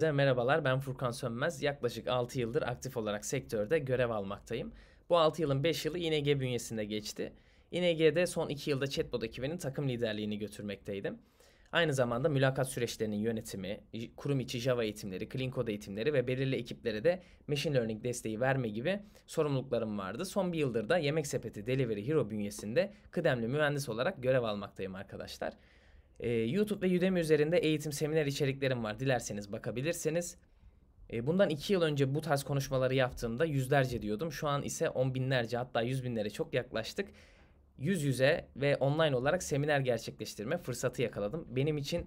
Herkese merhabalar ben Furkan Sönmez. Yaklaşık 6 yıldır aktif olarak sektörde görev almaktayım. Bu 6 yılın 5 yılı ING bünyesinde geçti. ING'de son 2 yılda chatbot ekibinin takım liderliğini götürmekteydim. Aynı zamanda mülakat süreçlerinin yönetimi, kurum içi Java eğitimleri, clean code eğitimleri ve belirli ekiplere de machine learning desteği verme gibi sorumluluklarım vardı. Son bir yıldır da Yemek Sepeti Delivery Hero bünyesinde kıdemli mühendis olarak görev almaktayım arkadaşlar. E, YouTube ve Udemy üzerinde eğitim seminer içeriklerim var. Dilerseniz bakabilirsiniz. E, bundan iki yıl önce bu tarz konuşmaları yaptığımda yüzlerce diyordum. Şu an ise on binlerce hatta yüz binlere çok yaklaştık. Yüz yüze ve online olarak seminer gerçekleştirme fırsatı yakaladım. Benim için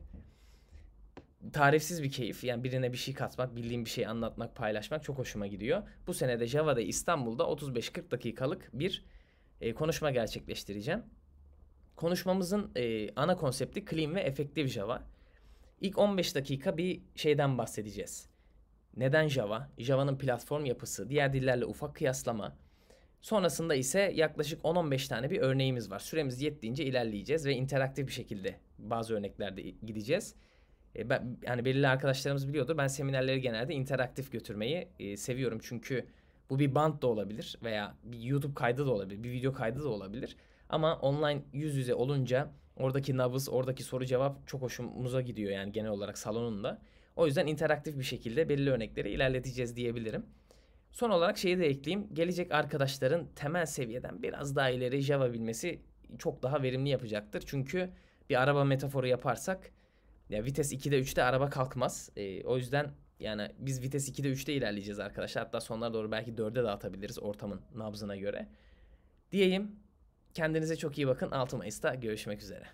tarifsiz bir keyif. Yani birine bir şey katmak, bildiğim bir şey anlatmak, paylaşmak çok hoşuma gidiyor. Bu sene de Java'da İstanbul'da 35-40 dakikalık bir e, konuşma gerçekleştireceğim. Konuşmamızın e, ana konsepti clean ve efektif Java. İlk 15 dakika bir şeyden bahsedeceğiz. Neden Java? Java'nın platform yapısı, diğer dillerle ufak kıyaslama. Sonrasında ise yaklaşık 10-15 tane bir örneğimiz var. Süremiz yettiğince ilerleyeceğiz ve interaktif bir şekilde bazı örneklerde gideceğiz. E ben, yani belirli arkadaşlarımız biliyordur. Ben seminerleri genelde interaktif götürmeyi e, seviyorum. Çünkü bu bir band da olabilir veya bir YouTube kaydı da olabilir, bir video kaydı da olabilir. Ama online yüz yüze olunca oradaki nabız, oradaki soru cevap çok hoşumuza gidiyor yani genel olarak salonunda. O yüzden interaktif bir şekilde belli örnekleri ilerleteceğiz diyebilirim. Son olarak şeyi de ekleyeyim. Gelecek arkadaşların temel seviyeden biraz daha ileri Java bilmesi çok daha verimli yapacaktır. Çünkü bir araba metaforu yaparsak ya vites 2'de 3'te araba kalkmaz. E, o yüzden yani biz vites 2'de 3'te ilerleyeceğiz arkadaşlar. Hatta sonlara doğru belki 4'e de atabiliriz ortamın nabzına göre. Diyeyim kendinize çok iyi bakın. 6 Mayıs'ta görüşmek üzere.